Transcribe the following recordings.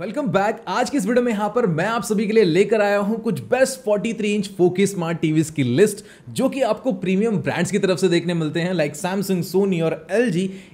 welcome back आज की इस वीडियो में यहाँ पर मैं आप सभी के लिए लेकर आया हूँ कुछ best 43 inch four K smart TVs की लिस्ट जो कि आपको प्रीमियम ब्रांड्स की तरफ से देखने मिलते हैं लाइक सैमसंग सोनी और एल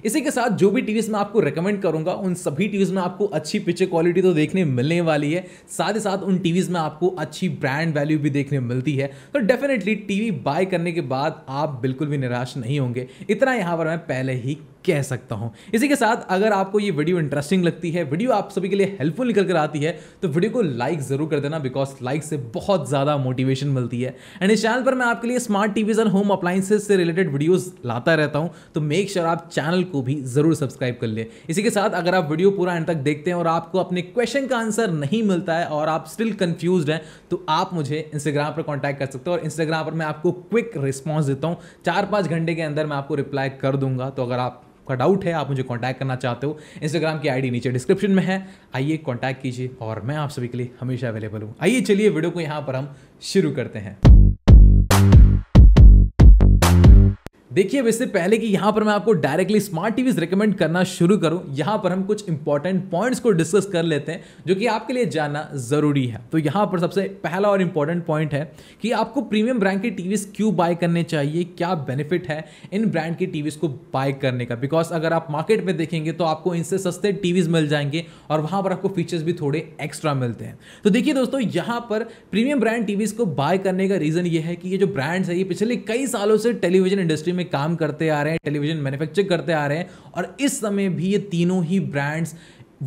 इसी के साथ जो भी टीवीज मैं आपको रिकमेंड करूंगा उन सभी टीवीज में आपको अच्छी पिक्चर क्वालिटी तो देखने मिलने वाली है साथ ही साथ उन टीवीज में आपको अच्छी ब्रांड वैल्यू भी देखने मिलती है तो डेफिनेटली टीवी बाय करने के बाद आप बिल्कुल भी निराश नहीं होंगे इतना यहाँ पर मैं पहले ही कह सकता हूं इसी के साथ अगर आपको ये वीडियो इंटरेस्टिंग लगती है वीडियो आप सभी के लिए हेल्पफुल निकल कर आती है तो वीडियो को लाइक ज़रूर कर देना बिकॉज लाइक से बहुत ज़्यादा मोटिवेशन मिलती है एंड इस चैनल पर मैं आपके लिए स्मार्ट टीवीज़ और होम अप्लाइंसेज से रिलेटेड वीडियोज़ लाता रहता हूं तो मेक श्योर आप चैनल को भी ज़रूर सब्सक्राइब कर ले इसी के साथ अगर आप वीडियो पूरा एंड तक देखते हैं और आपको अपने क्वेश्चन का आंसर नहीं मिलता है और आप स्टिल कन्फ्यूज हैं तो आप मुझे इंस्टाग्राम पर कॉन्टैक्ट कर सकते हो और इंस्टाग्राम पर मैं आपको क्विक रिस्पॉन्स देता हूँ चार पाँच घंटे के अंदर मैं आपको रिप्लाई कर दूंगा तो अगर आप आपका डाउट है आप मुझे कॉन्टैक्ट करना चाहते हो इंस्टाग्राम की आईडी नीचे डिस्क्रिप्शन में है आइए कॉन्टैक्ट कीजिए और मैं आप सभी के लिए हमेशा अवेलेबल हूँ आइए चलिए वीडियो को यहाँ पर हम शुरू करते हैं देखिए इससे पहले कि यहाँ पर मैं आपको डायरेक्टली स्मार्ट टीवीज रिकमेंड करना शुरू करूँ यहाँ पर हम कुछ इंपॉर्टेंट पॉइंट्स को डिस्कस कर लेते हैं जो कि आपके लिए जानना ज़रूरी है तो यहाँ पर सबसे पहला और इंपॉर्टेंट पॉइंट है कि आपको प्रीमियम ब्रांड की टीवीज क्यों बाय करने चाहिए क्या बेनिफिट है इन ब्रांड की टीवीज को बाय करने का बिकॉज अगर आप मार्केट में देखेंगे तो आपको इनसे सस्ते टीवीज मिल जाएंगे और वहाँ पर आपको फीचर्स भी थोड़े एक्स्ट्रा मिलते हैं तो देखिए दोस्तों यहाँ पर प्रीमियम ब्रांड टीवीज को बाय करने का रीज़न ये है कि ये जो ब्रांड्स है ये पिछले कई सालों से टेलीविजन इंडस्ट्री में काम करते आ रहे हैं टेलीविजन मैन्युफैक्चर करते आ रहे हैं और इस समय भी ये तीनों ही brands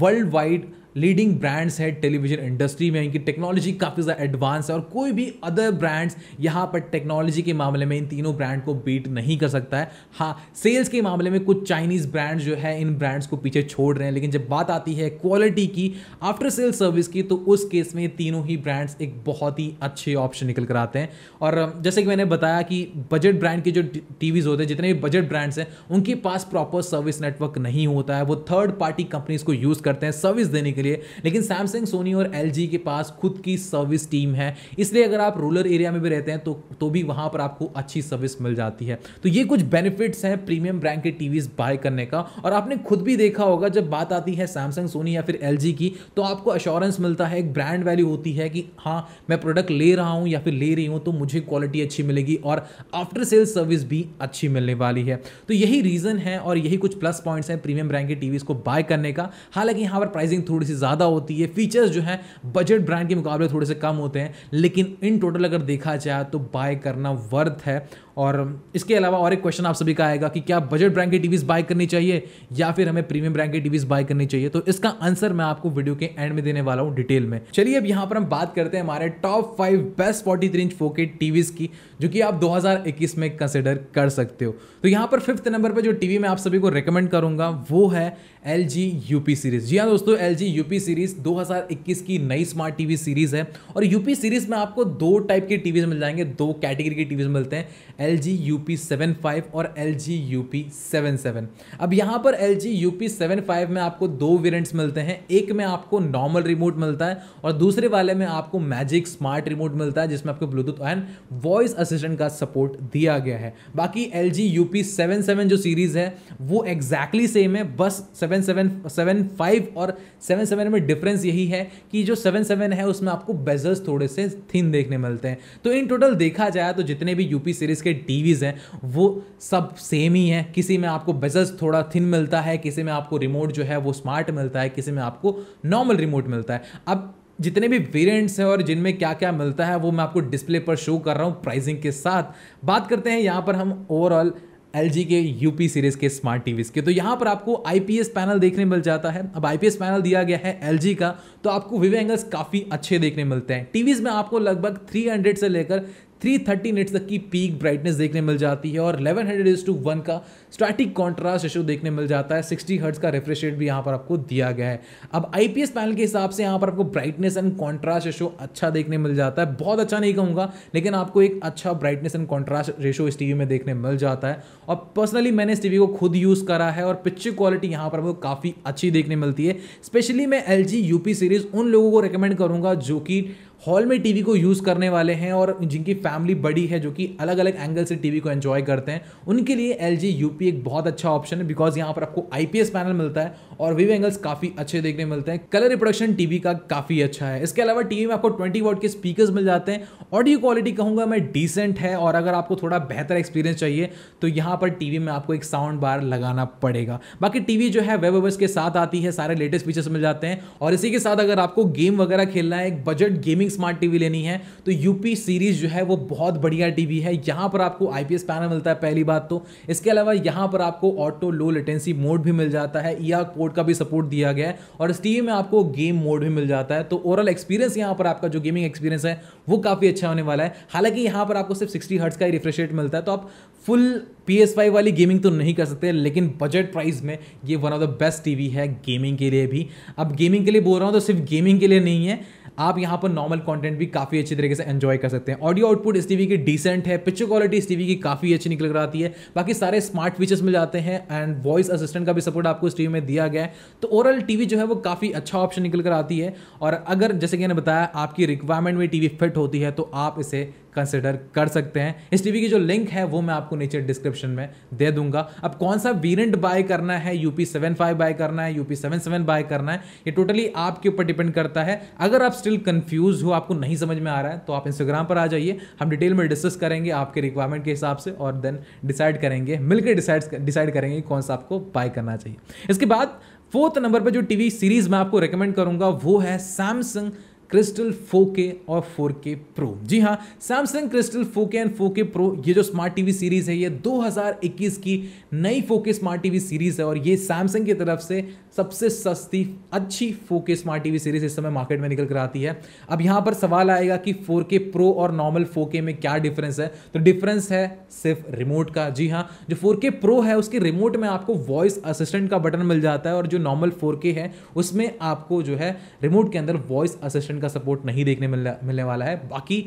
world wide leading brands है टेलीविजन इंडस्ट्री में इनकी टेक्नोलॉजी काफ़ी ज़्यादा एडवांस है और कोई भी अदर ब्रांड्स यहाँ पर टेक्नोलॉजी के मामले में इन तीनों ब्रांड को बीट नहीं कर सकता है हाँ सेल्स के मामले में कुछ चाइनीज़ ब्रांड्स जो है इन ब्रांड्स को पीछे छोड़ रहे हैं लेकिन जब बात आती है क्वालिटी की आफ्टर सेल्स सर्विस की तो उस केस में तीनों ही ब्रांड्स एक बहुत ही अच्छे ऑप्शन निकल कर आते हैं और जैसे कि मैंने बताया कि बजट ब्रांड के जो टीवीज़ होते हैं जितने भी बजट ब्रांड्स हैं उनके पास प्रॉपर सर्विस नेटवर्क नहीं होता है वो थर्ड पार्टी कंपनीज को यूज़ करते हैं सर्विस देने के के लिए लेकिन सैमसंग सोनी और एल के पास खुद की सर्विस टीम है इसलिए अगर आप रूरल एरिया में भी रहते हैं तो तो भी वहाँ पर आपको अच्छी सर्विस मिल जाती है तो ये कुछ बेनिफिट्स हैं प्रीमियम ब्रांड के टीवीज बाय करने का और आपने खुद भी देखा होगा जब बात आती है सैमसंग सोनी या फिर एल की तो आपको अश्योरेंस मिलता है एक ब्रांड वैल्यू होती है कि हाँ मैं प्रोडक्ट ले रहा हूँ या फिर ले रही हूँ तो मुझे क्वालिटी अच्छी मिलेगी और आफ्टर सेल सर्विस भी अच्छी मिलने वाली है तो यही रीज़न है और यही कुछ प्लस पॉइंट्स हैं प्रीमियम ब्रांड के टीवीज़ को बाय करने का हालांकि यहाँ पर प्राइसिंग थोड़ी थोड़ी सी ज़्यादा होती है फीचर्स जो हैं बजट ब्रांड के मुकाबले थोड़े से कम होते हैं लेकिन इन टोटल अगर देखा जाए तो बाय करना वर्थ है और इसके अलावा और एक क्वेश्चन आप सभी का आएगा कि क्या बजट ब्रांड की टीवीज़ बाय करनी चाहिए या फिर हमें प्रीमियम ब्रांड की टीवीज़ बाय करनी चाहिए तो इसका आंसर मैं आपको वीडियो के एंड में देने वाला हूँ डिटेल में चलिए अब यहाँ पर हम बात करते हैं हमारे top five best forty three inch four K TVs की जो कि आप 2021 में कंसिडर कर सकते हो तो यहाँ पर फिफ्थ नंबर पर जो टीवी मैं आप सभी को रिकमेंड करूँगा वो है एल जी यूपी सीरीज जी हाँ दोस्तों एल जी यूपी सीरीज 2021 की नई स्मार्ट टीवी सीरीज है और यूपी सीरीज में आपको दो टाइप की टीवीज मिल जाएंगे दो कैटेगरी की टीवीज मिलते हैं L G U P seven five और L G U P seven seven अब यहाँ पर L G U P seven five में आपको दो वेरियंट्स मिलते हैं एक में आपको नॉर्मल रिमोट मिलता है और दूसरे वाले में आपको मैजिक स्मार्ट रिमोट मिलता है जिसमें आपको ब्लूटूथ एंड वॉइस असिस्टेंट का सपोर्ट दिया गया है बाकी L G U P seven seven जो सीरीज़ है वो एग्जैक्टली exactly सेम है बस सेवन सेवन सेवन फाइव और सेवन सेवन में डिफरेंस यही है कि जो सेवन सेवन है उसमें आपको बेजर्स थोड़े से थिन देखने मिलते हैं तो इन टोटल देखा जाए तो जितने भी यूपी सीरीज़ के टीवीज़ हैं वो सब सेम ही हैं किसी में आपको बजस थोड़ा थिन मिलता है किसी में आपको रिमोट जो है वो स्मार्ट मिलता है किसी में आपको नॉर्मल रिमोट मिलता है अब जितने भी वेरियंट्स हैं और जिनमें क्या क्या मिलता है वो मैं आपको डिस्प्ले पर शो कर रहा हूँ प्राइसिंग के साथ बात करते हैं यहाँ पर हम overall L K U P series के स्मार्ट टी के तो यहाँ पर आपको आई पी एस पैनल देखने मिल जाता है अब आई पी एस पैनल दिया गया है एल का तो आपको विवे एंगल्स काफ़ी अच्छे देखने मिलते हैं टीवीज़ में आपको लगभग 300 से लेकर थ्री थर्टी निट्स तक की पीक ब्राइटनेस देखने मिल जाती है और eleven hundred is to one का स्ट्रैटिक कॉन्ट्रास्ट इशू देखने मिल जाता है सिक्सटी हर्ट्स का रिफ्रेश रेट भी यहाँ पर आपको दिया गया है अब आई पी एस पैनल के हिसाब से यहाँ पर आपको ब्राइटनेस एंड कॉन्ट्रास्ट रेशो अच्छा देखने मिल जाता है बहुत अच्छा नहीं कहूँगा लेकिन आपको एक अच्छा ब्राइटनेस एंड कॉन्ट्रास्ट रेशो इस वी में देखने मिल जाता है और पर्सनली मैंने इस वी को खुद यूज़ करा है और पिक्चर क्वालिटी यहाँ पर आपको काफ़ी अच्छी देखने मिलती है स्पेशली मैं L G U P series उन लोगों को रिकमेंड करूँगा जो कि हॉल में टीवी को यूज़ करने वाले हैं और जिनकी फैमिली बड़ी है जो कि अलग अलग एंगल से टीवी को एंजॉय करते हैं उनके लिए एल जी एक बहुत अच्छा ऑप्शन है बिकॉज यहाँ पर आपको आई पैनल मिलता है और व्यू एंगल्स काफ़ी अच्छे देखने मिलते हैं कलर रिप्रोडक्शन टीवी का काफ़ी अच्छा है इसके अलावा टीवी में आपको ट्वेंटी वोट के स्पीकर्स मिल जाते हैं ऑडियो क्वालिटी कहूँगा मैं डिसेंट है और अगर आपको थोड़ा बेहतर एक्सपीरियंस चाहिए तो यहाँ पर टीवी में आपको एक साउंड बार लगाना पड़ेगा बाकी टीवी जो है वेब के साथ आती है सारे लेटेस्ट फीचर्स मिल जाते हैं और इसी के साथ अगर आपको गेम वगैरह खेलना है एक budget gaming U P smart TV लेनी है तो यूपी सीरीज जो है वो बहुत बढ़िया टीवी है यहां पर आपको आईपीएस पैनल मिलता है पहली बात तो इसके अलावा यहां पर आपको ऑटो लो लेटेंसी मोड भी मिल जाता है ई e पोर्ट का भी सपोर्ट दिया गया है और इस टीवी में आपको गेम मोड भी मिल जाता है तो ओवरऑल एक्सपीरियंस यहां पर आपका जो गेमिंग एक्सपीरियंस है वो काफ़ी अच्छा होने वाला है हालांकि यहां पर आपको सिर्फ सिक्सटी हर्ट्स का ही रिफ्रेश रेट मिलता है तो आप फुल पी एस फाइव वाली गेमिंग तो नहीं कर सकते लेकिन बजट प्राइस में ये one of the best TV है गेमिंग के लिए भी अब गेमिंग के लिए बोल रहा हूँ तो सिर्फ गेमिंग के लिए नहीं है आप यहाँ पर नॉर्मल नॉर्मल कंटेंट भी काफ़ी अच्छी तरीके से एंजॉय कर सकते हैं ऑडियो आउटपुट इस टीवी की डिसेंट है पिक्चर क्वालिटी इस टीवी की काफ़ी अच्छी निकल कर आती है बाकी सारे स्मार्ट फीचर्स मिल जाते हैं एंड वॉइस असिस्टेंट का भी सपोर्ट आपको इस टीवी में दिया गया है तो ओवरऑल टीवी जो है वो काफ़ी अच्छा ऑप्शन निकल कर आती है और अगर जैसे कि मैंने बताया आपकी रिक्वायरमेंट में टीवी फिट होती है तो आप इसे कंसिडर कर सकते हैं इस टीवी की जो लिंक है वो मैं आपको नीचे डिस्क्रिप्शन में दे दूंगा अब कौन सा वीरेंट बाय करना है यूपी सेवन फाइव बाय करना है यूपी सेवन सेवन बाय करना है ये टोटली आपके ऊपर डिपेंड करता है अगर आप स्टिल कंफ्यूज हो आपको नहीं समझ में आ रहा है तो आप इंस्टाग्राम पर आ जाइए हम डिटेल में डिस्कस करेंगे आपके रिक्वायरमेंट के हिसाब से और देन डिसाइड करेंगे मिलकर डिसाइड डिसाइड करेंगे कौन सा आपको बाय करना चाहिए इसके बाद फोर्थ नंबर पर जो टीवी सीरीज मैं आपको रिकमेंड करूंगा वो है सैमसंग क्रिस्टल 4K और 4K प्रो जी हाँ Samsung crystal 4K and 4K pro ये जो स्मार्ट टीवी सीरीज है ये 2021 की नई 4K स्मार्ट टीवी सीरीज है और ये सैमसंग की तरफ से सबसे सस्ती अच्छी 4K स्मार्ट टीवी सीरीज इस समय मार्केट में निकल कर आती है अब यहाँ पर सवाल आएगा कि 4K प्रो और नॉर्मल 4K में क्या डिफरेंस है तो डिफरेंस है सिर्फ रिमोट का जी हाँ जो 4K प्रो है उसके रिमोट में आपको वॉइस असिस्टेंट का बटन मिल जाता है और जो नॉर्मल 4K है उसमें आपको जो है रिमोट के अंदर वॉइस असिस्टेंट का सपोर्ट नहीं देखने मिलने वाला है बाकी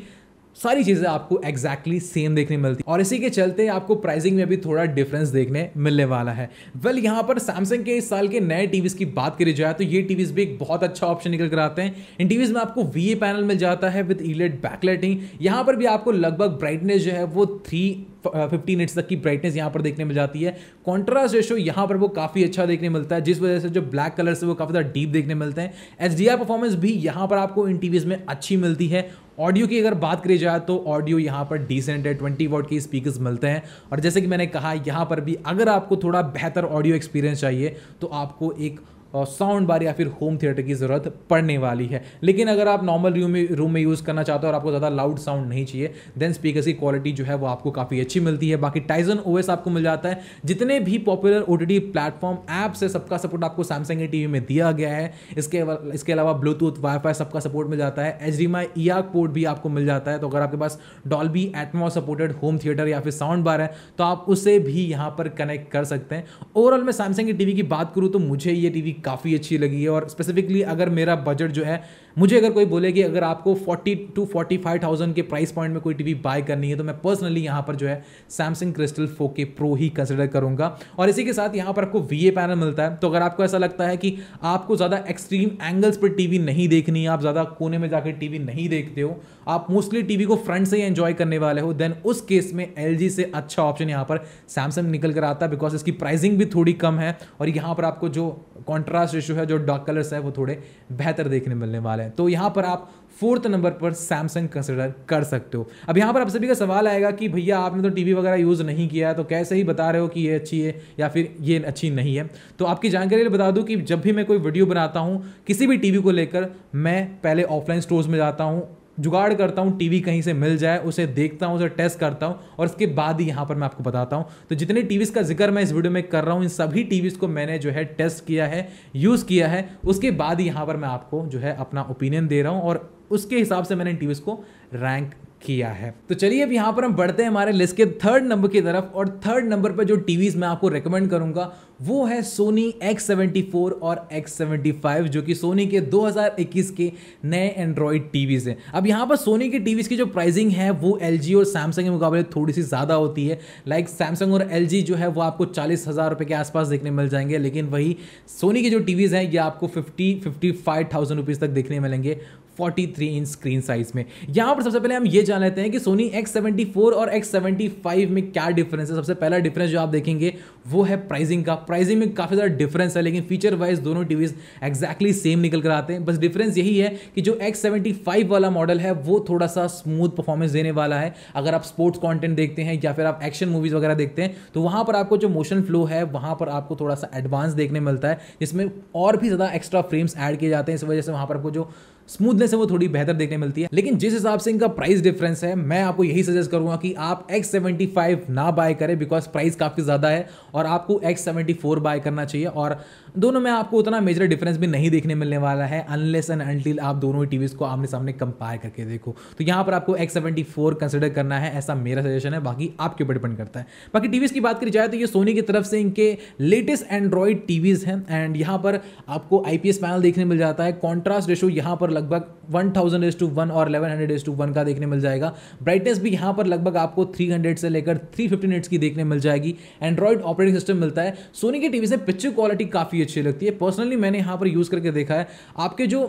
सारी चीज़ें आपको एग्जैक्टली सेम देखने मिलती और इसी के चलते आपको प्राइसिंग में भी थोड़ा डिफरेंस देखने मिलने वाला है वेल well, यहाँ पर सैमसंग के इस साल के नए टीवीज़ की बात करी जाए तो ये टीवीज़ भी एक बहुत अच्छा ऑप्शन निकल कर आते हैं इन टीवीज़ में आपको वी ए पैनल मिल जाता है विद ईलेट बैकलाइटिंग यहाँ पर भी आपको लगभग ब्राइटनेस जो है वो थ्री फिफ्टी मिनट्स तक की ब्राइटनेस यहाँ पर देखने मिल जाती है कॉन्ट्रास्ट रेशो यहाँ पर वो काफ़ी अच्छा देखने मिलता है जिस वजह से जो ब्लैक कलर से वो काफ़ी ज़्यादा डीप देखने मिलते हैं एच परफॉर्मेंस भी यहाँ पर आपको इन टीवीज़ में अच्छी मिलती है ऑडियो की अगर बात करी जाए तो ऑडियो यहाँ पर डिसेंट है ट्वेंटी वॉट के स्पीकर्स मिलते हैं और जैसे कि मैंने कहा यहाँ पर भी अगर आपको थोड़ा बेहतर ऑडियो एक्सपीरियंस चाहिए तो आपको एक साउंड बार या फिर होम थिएटर की ज़रूरत पड़ने वाली है लेकिन अगर आप नॉर्मल रूम में रूम में यूज़ करना चाहते हो और आपको ज़्यादा लाउड साउंड नहीं चाहिए देन स्पीकर्स की क्वालिटी जो है वो आपको काफ़ी अच्छी मिलती है बाकी टाइजन ओएस आपको मिल जाता है जितने भी पॉपुलर ओ प्लेटफॉर्म ऐप्स है सबका सपोर्ट आपको सैमसंग की टी में दिया गया है इसके इसके अलावा ब्लूटूथ वाईफाई सबका सपोर्ट मिल जाता है एच डी माई पोर्ट भी आपको मिल जाता है तो अगर आपके पास Dolby Atmos supported home theatre या फिर साउंड बार है तो आप उसे भी यहाँ पर कनेक्ट कर सकते हैं ओवरऑल मैं सैमसंग की टीवी की बात करूँ तो मुझे ये टीवी काफ़ी अच्छी लगी है और स्पेसिफिकली अगर मेरा बजट जो है मुझे अगर कोई बोले कि अगर आपको forty two forty five thousand के प्राइस पॉइंट में कोई टीवी बाय करनी है तो मैं पर्सनली यहाँ पर जो है सैमसंग क्रिस्टल फो के प्रो ही कंसिडर करूँगा और इसी के साथ यहाँ पर आपको वी पैनल मिलता है तो अगर आपको ऐसा लगता है कि आपको ज़्यादा एक्सट्रीम एंगल्स पर टीवी नहीं देखनी आप ज़्यादा कोने में जाकर टीवी नहीं देखते हो आप मोस्टली टीवी को फ्रंट से ही एंजॉय करने वाले हो देन उस केस में एल से अच्छा ऑप्शन यहाँ पर सैमसंग निकल कर आता है बिकॉज इसकी प्राइसिंग भी थोड़ी कम है और यहाँ पर आपको जो कॉन्ट्रास्ट इशू है जो डार्क कलर्स है वो थोड़े बेहतर देखने मिलने वाले है तो यहाँ पर आप फोर्थ नंबर पर सैमसंग कंसिडर कर सकते हो अब यहाँ पर आप सभी का सवाल आएगा कि भैया आपने तो टीवी वगैरह यूज़ नहीं किया है तो कैसे ही बता रहे हो कि ये अच्छी है या फिर ये अच्छी नहीं है तो आपकी जानकारी बता दूँ कि जब भी मैं कोई वीडियो बनाता हूँ किसी भी टीवी को लेकर मैं पहले ऑफलाइन स्टोर्स में जाता हूँ जुगाड़ करता हूँ टीवी कहीं से मिल जाए उसे देखता हूँ उसे टेस्ट करता हूँ और उसके बाद ही यहाँ पर मैं आपको बताता हूँ तो जितने टीवीज़ का जिक्र मैं इस वीडियो में कर रहा हूँ इन सभी टीवीज़ को मैंने जो है टेस्ट किया है यूज़ किया है उसके बाद ही यहाँ पर मैं आपको जो है अपना ओपिनियन दे रहा हूँ और उसके हिसाब से मैंने इन टीवीज़ को रैंक किया है तो चलिए अब यहाँ पर हम बढ़ते हैं हमारे लिस्ट के थर्ड नंबर की तरफ और थर्ड नंबर पर जो टी मैं आपको रिकमेंड करूँगा वो है सोनी X74 और X75 जो कि सोनी के 2021 के नए एंड्रॉयड टीवीज़ हैं अब यहाँ पर सोनी के टीवीज़ की जो प्राइसिंग है वो एल और सैमसंग के मुकाबले थोड़ी सी ज़्यादा होती है लाइक सैमसंग और एल जो है वो आपको चालीस हज़ार रुपये के आसपास देखने मिल जाएंगे लेकिन वही सोनी के जो टीवीज़ हैं ये आपको fifty fifty five thousand rupees तक देखने मिलेंगे 43 इंच स्क्रीन साइज में यहाँ पर सबसे पहले हम ये जान लेते हैं कि सोनी X74 और X75 में क्या डिफरेंस है सबसे पहला डिफरेंस जो आप देखेंगे वो है प्राइसिंग का प्राइसिंग में काफ़ी ज़्यादा डिफरेंस है लेकिन फीचर वाइज दोनों टीवीज एक्जैक्टली सेम निकल कर आते हैं बस डिफरेंस यही है कि जो X75 वाला मॉडल है वो थोड़ा सा स्मूथ परफॉर्मेंस देने वाला है अगर आप स्पोर्ट्स कॉन्टेंट देखते हैं या फिर आप एक्शन मूवीज़ वगैरह देखते हैं तो वहाँ पर आपको जो मोशन फ्लो है वहाँ पर आपको थोड़ा सा एडवांस देखने मिलता है जिसमें और भी ज़्यादा एक्स्ट्रा फ्रेम्स एड किए जाते हैं इस वजह से वहाँ पर आपको जो स्मूथनेस है वो थोड़ी बेहतर देखने मिलती है लेकिन जिस हिसाब से इनका प्राइस डिफरेंस है मैं आपको यही सजेस्ट करूंगा कि आप एक्स ना बाय करें बिकॉज प्राइस काफ़ी ज़्यादा है और आपको एक्स बाय करना चाहिए और दोनों में आपको उतना मेजर डिफरेंस भी नहीं देखने मिलने वाला है अनलेस एंड अनटिल आप दोनों ही टीवीज़ को आमने सामने कंपेयर करके देखो तो यहाँ पर आपको एक्स सेवेंटी फोर कंसिडर करना है ऐसा मेरा सजेशन है बाकी आपके ऊपर डिपेंड करता है बाकी टीवीज़ की बात करी जाए तो ये सोनी की तरफ से इनके लेटेस्ट एंड्रॉयड टीवीज़ हैं एंड यहाँ पर आपको आई पैनल देखने मिल जाता है कॉन्ट्रास्ट रेशो यहाँ पर लगभग one thousand as to one और eleven hundred as to one का देखने मिल जाएगा ब्राइटनेस भी यहाँ पर लगभग आपको थ्री हंड्रेड से लेकर थ्री फिफ्टी की देखने मिल जाएगी एंड्रॉयड ऑपरेटिंग सिस्टम मिलता है सोनी की टीवी से पिक्चर क्वालिटी काफ़ी अच्छी लगती है पर्सनली मैंने यहाँ पर यूज़ करके देखा है आपके जो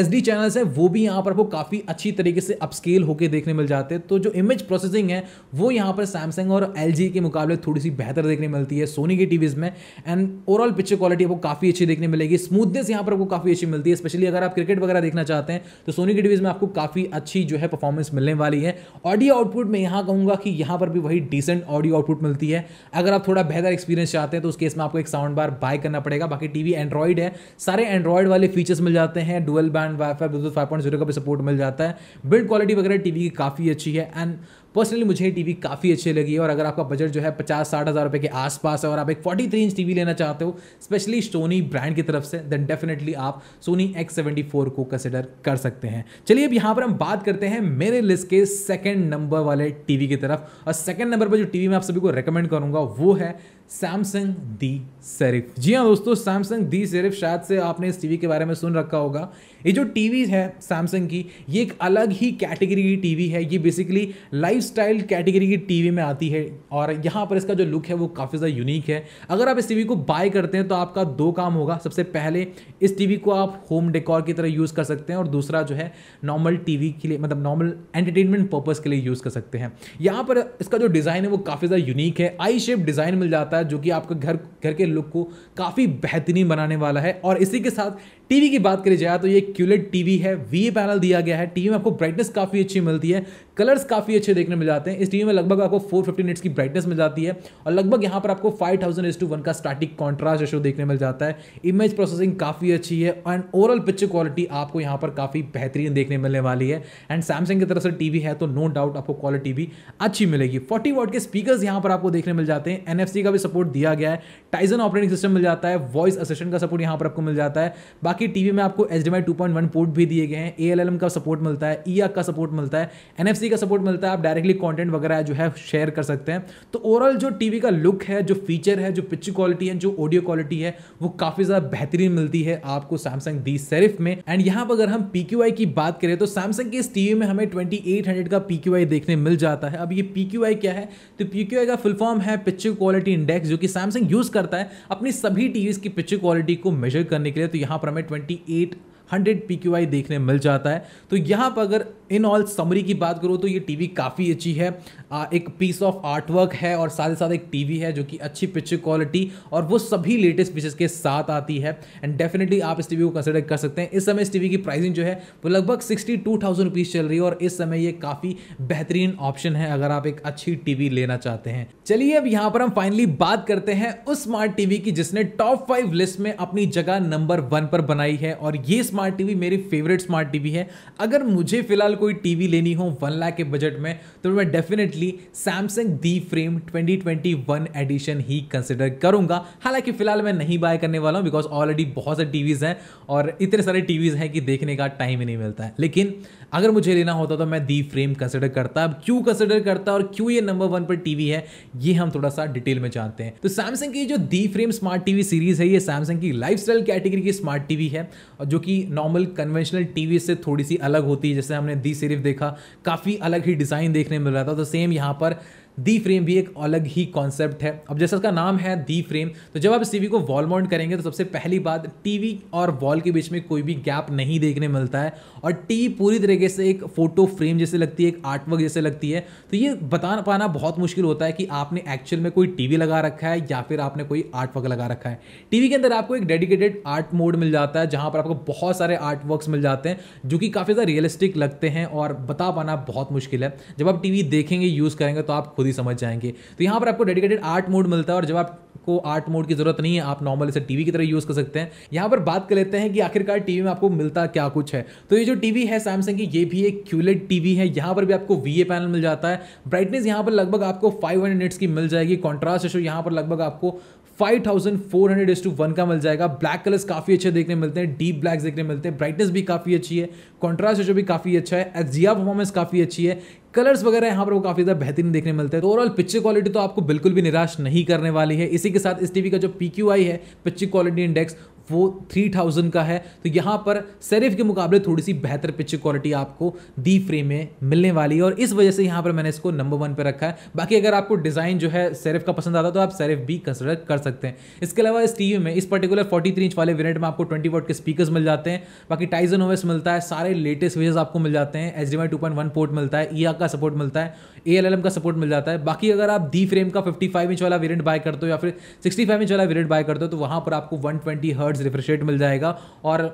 एस डी चैनल्स हैं वो भी यहाँ पर आपको काफ़ी अच्छी तरीके से अपस्केल होकर देखने मिल जाते हैं तो जो इमेज प्रोसेसिंग है वो यहाँ पर सैमसंग और एल के मुकाबले थोड़ी सी बेहतर देखने मिलती है सोनी की टीवीज़ में एंड ओवरऑल पिक्चर क्वालिटी आपको काफ़ी अच्छी देखने मिलेगी स्मूथनेस यहाँ पर आपको काफ़ी अच्छी मिलती है स्पेशली अगर आप क्रिकेट वगैरह देखना चाहते हैं तो सोनी की टीवीज़ में आपको काफ़ी अच्छी जो है परफॉर्मेंस मिलने वाली है ऑडियो आउटपुट में यहाँ कहूँगा कि यहाँ पर भी वही डिसेंट ऑडियो आउटपुट मिलती है अगर आप थोड़ा बेहतर एक्सपीरियंस चाहते हैं तो उस केस में आपको एक साउंड बार बाय करना पड़ेगा मिलेगा बाकी टीवी एंड्रॉइड है सारे एंड्रॉइड वाले फीचर्स मिल जाते हैं dual band wifi Bluetooth five point zero का भी सपोर्ट मिल जाता है बिल्ड क्वालिटी वगैरह टीवी की काफ़ी अच्छी है एंड पर्सनली मुझे टीवी काफ़ी अच्छी लगी है और अगर आपका बजट जो है पचास साठ हज़ार रुपये के आसपास है और आप एक फोर्टी थ्री इंच टीवी लेना चाहते हो स्पेशली सोनी ब्रांड की तरफ से देन डेफिनेटली आप सोनी एक्स सेवेंटी फोर को कंसिडर कर सकते हैं चलिए अब यहाँ पर हम बात करते हैं मेरे लिस्ट के सेकेंड नंबर वाले टीवी की तरफ और सेकेंड नंबर पर जो टीवी मैं आप सभी को रिकमेंड करूँगा वो है सैमसंग दी सेरिफ जी हाँ दोस्तों सैमसंग दी सेरिफ शायद से आपने इस टीवी के बारे में सुन रखा होगा ये जो टीवी है सैमसंग की ये एक अलग ही कैटेगरी की टीवी है ये बेसिकली लाइफस्टाइल कैटेगरी की टीवी में आती है और यहाँ पर इसका जो लुक है वो काफ़ी ज़्यादा यूनिक है अगर आप इस टीवी को बाय करते हैं तो आपका दो काम होगा सबसे पहले इस टीवी को आप होम डेकोर की तरह यूज़ कर सकते हैं और दूसरा जो है नॉर्मल टीवी के लिए मतलब नॉर्मल एंटरटेनमेंट पर्पज़ के लिए यूज़ कर सकते हैं यहाँ पर इसका जो डिज़ाइन है वो काफ़ी ज़्यादा यूनिक है आई शेप डिज़ाइन मिल जाता है है जो कि आपके घर घर के लुक को काफ़ी बेहतरीन बनाने वाला है और इसी के साथ टीवी की बात करी जाए तो ये क्यूलेट टीवी है वी पैनल दिया गया है टीवी में आपको ब्राइटनेस काफ़ी अच्छी मिलती है कलर्स काफ़ी अच्छे देखने मिल जाते हैं इस टीवी में लगभग आपको 450 फिफ्टी की ब्राइटनेस मिल जाती है और लगभग यहाँ पर आपको 5000 थाउजेंड एस टू वन का स्टार्टिंग कॉन्ट्रास्ट रेशो देखने मिल जाता है इमेज प्रोसेसिंग काफ़ी अच्छी है एंड ओवरऑल पिक्चर क्वालिटी आपको यहाँ पर काफ़ी बेहतरीन देखने मिलने वाली है एंड सैमसंग की तरफ से टीवी है तो नो डाउट आपको क्वालिटी भी अच्छी मिलेगी फोर्टी वॉट के स्पीकर यहाँ पर आपको देखने मिल जाते हैं एन का भी सपोर्ट दिया गया है टाइजन ऑपरेटिंग सिस्टम मिल जाता है वॉइस असिस्टेंट का सपोर्ट यहाँ पर आपको मिल जाता है बाकी टीवी में आपको एच 2.1 पोर्ट भी दिए गए हैं ए का सपोर्ट मिलता है ई e का सपोर्ट मिलता है एन का सपोर्ट मिलता है आप डायरेक्टली कॉन्टेंट वगैरह जो है शेयर कर सकते हैं तो ओवरऑल जो टीवी का लुक है जो फीचर है जो पिक्चर क्वालिटी है जो ऑडियो क्वालिटी है वो काफ़ी ज़्यादा बेहतरीन मिलती है आपको सैमसंग दी सेरिफ में एंड यहाँ पर अगर हम पी की बात करें तो सैमसंग के इस टीवी में हमें ट्वेंटी का पी देखने मिल जाता है अब ये पी क्या है तो पी का फुल फॉर्म है पिक्चर क्वालिटी इंडेक्स जो कि सैमसंग यूज़ करता है अपनी सभी टीवी की पिक्चर क्वालिटी को मेजर करने के लिए तो यहाँ पर हमें 28 हंड्रेड पी देखने मिल जाता है तो यहाँ पर अगर इन ऑल समरी की बात करूँ तो ये टीवी काफ़ी अच्छी है आ, एक पीस ऑफ आर्टवर्क है और साथ ही साथ एक टीवी है जो कि अच्छी पिक्चर क्वालिटी और वो सभी लेटेस्ट पिक्चर्स के साथ आती है एंड डेफिनेटली आप इस टीवी को कंसिडर कर सकते हैं इस समय इस टीवी की प्राइसिंग जो है वो लगभग सिक्सटी टू थाउजेंड रुपीज़ चल रही है और इस समय ये काफ़ी बेहतरीन ऑप्शन है अगर आप एक अच्छी टीवी लेना चाहते हैं चलिए अब यहाँ पर हम फाइनली बात करते हैं उस स्मार्ट टीवी की जिसने टॉप फाइव लिस्ट में अपनी जगह नंबर वन पर बनाई है और ये स्मार्ट टीवी मेरी फेवरेट स्मार्ट टीवी है अगर मुझे फिलहाल कोई टीवी लेनी हो वन लाख के बजट में तो मैं definitely Samsung the Frame 2021 edition ही कंसिडर करूंगा हालांकि फिलहाल मैं नहीं बाय करने वाला हूँ बिकॉज ऑलरेडी बहुत सारे टीवीज़ हैं और इतने सारे टीवीज़ हैं कि देखने का टाइम ही नहीं मिलता है लेकिन अगर मुझे लेना होता तो मैं दी फ्रेम कंसिडर करता अब क्यों कंसिडर करता और क्यों ये नंबर वन पर टीवी है ये हम थोड़ा सा डिटेल में जानते हैं तो सैमसंग की जो the Frame smart TV series है ये सैमसंग की लाइफ कैटेगरी की स्मार्ट टीवी है जो कि नॉर्मल कन्वेंशनल टीवी से थोड़ी सी अलग होती है जैसे हमने दी सिर्फ देखा काफ़ी अलग ही डिज़ाइन देखने मिल रहा था तो सेम यहाँ पर दी फ्रेम भी एक अलग ही कॉन्सेप्ट है अब जैसा उसका नाम है दी फ्रेम तो जब आप इस टीवी को वॉल माउंट करेंगे तो सबसे पहली बात टीवी और वॉल के बीच में कोई भी गैप नहीं देखने मिलता है और टीवी पूरी तरीके से एक फोटो फ्रेम जैसे लगती है एक आर्टवर्क जैसे लगती है तो ये बता पाना बहुत मुश्किल होता है कि आपने एक्चुअल में कोई टी लगा रखा है या फिर आपने कोई आर्टवर्क लगा रखा है टी के अंदर आपको एक डेडिकेटेड आर्ट मोड मिल जाता है जहाँ पर आपको बहुत सारे आर्टवर्क्स मिल जाते हैं जो कि काफ़ी ज़्यादा रियलिस्टिक लगते हैं और बता पाना बहुत मुश्किल है जब आप टी देखेंगे यूज़ करेंगे तो आप खुद खुद ही समझ जाएंगे तो यहाँ पर आपको डेडिकेटेड आर्ट मोड मिलता है और जब आपको आर्ट मोड की जरूरत नहीं है आप नॉर्मल इसे टीवी की तरह यूज़ कर सकते हैं यहाँ पर बात कर लेते हैं कि आखिरकार टीवी में आपको मिलता क्या कुछ है तो ये जो टीवी है सैमसंग की ये भी एक क्यूलेट टीवी है यहाँ पर भी आपको वी पैनल मिल जाता है ब्राइटनेस यहाँ पर लगभग आपको फाइव हंड्रेड की मिल जाएगी कॉन्ट्रास्ट रेशो यहाँ पर लगभग आपको 5400 एस टू वन का मिल जाएगा ब्लैक कलर्स काफ़ी अच्छे देखने मिलते हैं डीप ब्लैक देखने मिलते हैं ब्राइटनेस भी काफ़ी अच्छी है कॉन्ट्रास्ट जो भी काफ़ी अच्छा है एक्जिया परफॉर्मेंस काफ़ी अच्छी है कलर्स वगैरह यहाँ पर वो काफी ज्यादा बेहतरीन देखने मिलते हैं तो ओवरऑल पिक्चर क्वालिटी तो आपको बिल्कुल भी निराश नहीं करने वाली है इसी के साथ इस टीवी का जो पी है पिक्चर क्वालिटी इंडेक्स वो 3000 का है तो यहाँ पर सेरिफ के मुकाबले थोड़ी सी बेहतर पिक्चर क्वालिटी आपको दी फ्रेम में मिलने वाली है और इस वजह से यहाँ पर मैंने इसको नंबर वन पे रखा है बाकी अगर आपको डिज़ाइन जो है सेरिफ का पसंद आता है तो आप सेरिफ भी कंसिडर कर सकते हैं इसके अलावा इस टीवी में इस पर्टिकुलर 43 इंच वाले वेरियंट में आपको ट्वेंटी वोट के स्पीकर मिल जाते हैं बाकी टाइजन ओवेस मिलता है सारे लेटेस्ट वेजेस आपको मिल जाते हैं एच डी पोर्ट मिलता है ई e का का सपोर्ट मिलता है ए का सपोर्ट मिल जाता है बाकी अगर आप डी फ्रेम का 55 इंच वाला वेरिएंट बाय करते हो या फिर 65 इंच वाला वेरिएंट बाय करते हो तो वहाँ पर आपको 120 हर्ट्ज रिफ्रेश रेट मिल जाएगा और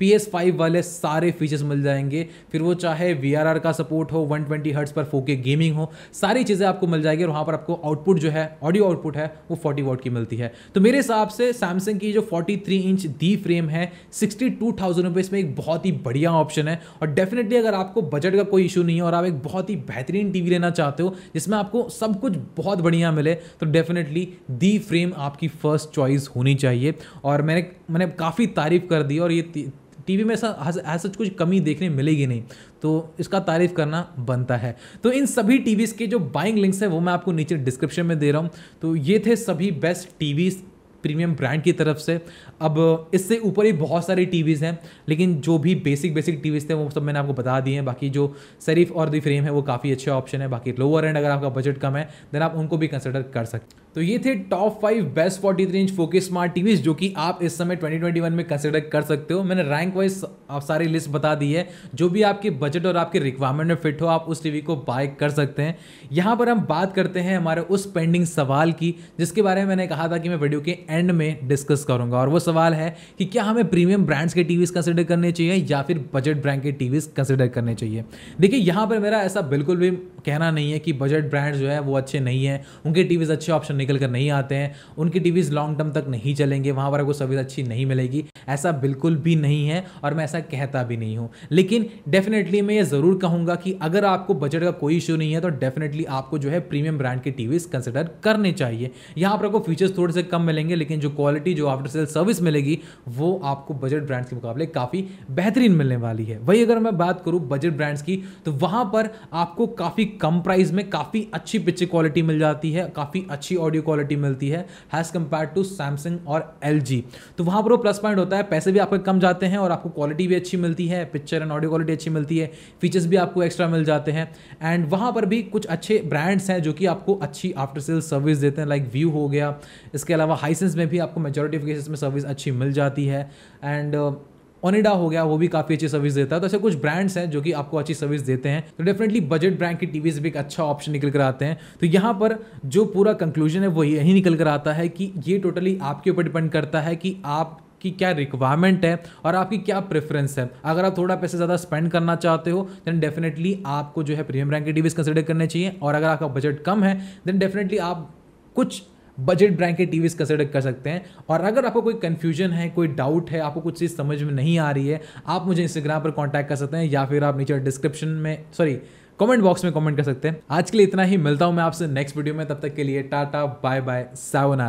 पी एस फाइव वाले सारे फीचर्स मिल जाएंगे फिर वो चाहे वी आर आर का सपोर्ट हो वन ट्वेंटी हर्ट्स पर फोके गेमिंग हो सारी चीज़ें आपको मिल जाएगी और वहाँ पर आपको आउटपुट जो है ऑडियो आउटपुट है वो फोर्टी वॉट की मिलती है तो मेरे हिसाब से सैमसंग की जो forty three inch the Frame है सिक्सटी टू थाउजेंड रुपीज़ में एक बहुत ही बढ़िया ऑप्शन है और डेफिनेटली अगर आपको बजट का कोई इशू नहीं है और आप एक बहुत ही बेहतरीन टी वी लेना चाहते हो जिसमें आपको सब कुछ बहुत बढ़िया मिले तो डेफिनेटली दी फ्रेम आपकी फर्स्ट चॉइस होनी चाहिए और मैंने मैंने काफ़ी तारीफ कर दी और ये टी वी में ऐसा ऐसा कुछ कमी देखने मिलेगी नहीं तो इसका तारीफ करना बनता है तो इन सभी टीवीज़ के जो बाइंग लिंक्स हैं वो मैं आपको नीचे डिस्क्रिप्शन में दे रहा हूँ तो ये थे सभी बेस्ट टीवीज़ प्रीमियम ब्रांड की तरफ से अब इससे ऊपर ही बहुत सारी टीवीज़ हैं लेकिन जो भी बेसिक बेसिक टीवीज़ थे वो सब मैंने आपको बता दिए हैं बाकी जो शरीफ और दी फ्रेम है वो काफ़ी अच्छे ऑप्शन है बाकी लोअर एंड अगर आपका बजट कम है देन आप उनको भी कंसिडर कर सकते हैं तो ये थे top five best forty three inch फोकस स्मार्ट टीवीज जो कि आप इस समय 2021 में कंसिडर कर सकते हो मैंने रैंक वाइज आप सारी लिस्ट बता दी है जो भी आपके बजट और आपके रिक्वायरमेंट में फिट हो आप उस टीवी को बाय कर सकते हैं यहाँ पर हम बात करते हैं हमारे उस पेंडिंग सवाल की जिसके बारे में मैंने कहा था कि मैं वीडियो के एंड में डिस्कस करूँगा और वो सवाल है कि क्या हमें प्रीमियम ब्रांड्स के टीवीज़ कंसिडर करने चाहिए या फिर बजट ब्रांड के टीवीज़ कंसिडर करने चाहिए देखिए यहाँ पर मेरा ऐसा बिल्कुल भी कहना नहीं है कि बजट ब्रांड जो है वो अच्छे नहीं है उनके टीवीज़ अच्छे ऑप्शन निकल कर नहीं आते हैं उनकी टीवीज़ लॉन्ग टर्म तक नहीं चलेंगे वहाँ पर आपको सर्विस अच्छी नहीं मिलेगी ऐसा बिल्कुल भी नहीं है और मैं ऐसा कहता भी नहीं हूँ लेकिन डेफिनेटली मैं ये ज़रूर कहूँगा कि अगर आपको बजट का कोई इशू नहीं है तो डेफिनेटली आपको जो है प्रीमियम ब्रांड की टीवीज़ कंसिडर करने चाहिए यहाँ पर आपको फीचर्स थोड़े से कम मिलेंगे लेकिन जो क्वालिटी जो आफ्टर सेल सर्विस मिलेगी वो आपको बजट ब्रांड्स के मुकाबले काफ़ी बेहतरीन मिलने वाली है वही अगर मैं बात करूँ बजट ब्रांड्स की तो वहाँ पर आपको काफ़ी कम प्राइस में काफ़ी अच्छी पिक्चर क्वालिटी मिल जाती है काफ़ी अच्छी और ऑडियो क्वालिटी मिलती है हैज़ कम्पेयर टू सैमसंग और एल तो वहाँ पर वो प्लस पॉइंट होता है पैसे भी आपके कम जाते हैं और आपको क्वालिटी भी अच्छी मिलती है पिक्चर एंड ऑडियो क्वालिटी अच्छी मिलती है फीचर्स भी आपको एक्स्ट्रा मिल जाते हैं एंड वहाँ पर भी कुछ अच्छे ब्रांड्स हैं जो कि आपको अच्छी आफ्टर सेल सर्विस देते हैं लाइक व्यू हो गया इसके अलावा हाइसेंस में भी आपको मेजोरिटी ऑफ केसेस में सर्विस अच्छी मिल जाती है एंड ओनिडा हो गया वो भी काफ़ी अच्छी सर्विस देता है तो ऐसे कुछ ब्रांड्स हैं जो कि आपको अच्छी सर्विस देते हैं तो डेफिनेटली बजट ब्रांड की टीवीज भी एक अच्छा ऑप्शन निकल कर आते हैं तो यहाँ पर जो पूरा कंक्लूजन है वो यही निकल कर आता है कि ये टोटली आपके ऊपर डिपेंड करता है कि आप कि क्या रिक्वायरमेंट है और आपकी क्या प्रेफरेंस है अगर आप थोड़ा पैसे ज़्यादा स्पेंड करना चाहते हो देन डेफिनेटली आपको जो है प्रीमियम रैंक की टीवीज कंसिडर करने चाहिए और अगर आपका बजट कम है देन डेफिनेटली आप कुछ बजट के टीवीज कंसिडर कर सकते हैं और अगर आपको कोई कंफ्यूजन है कोई डाउट है आपको कुछ चीज़ समझ में नहीं आ रही है आप मुझे इंस्टाग्राम पर कॉन्टैक्ट कर सकते हैं या फिर आप नीचे डिस्क्रिप्शन में सॉरी कमेंट बॉक्स में कमेंट कर सकते हैं आज के लिए इतना ही मिलता हूं मैं आपसे नेक्स्ट वीडियो में तब तक के लिए टाटा बाय बाय सावनारा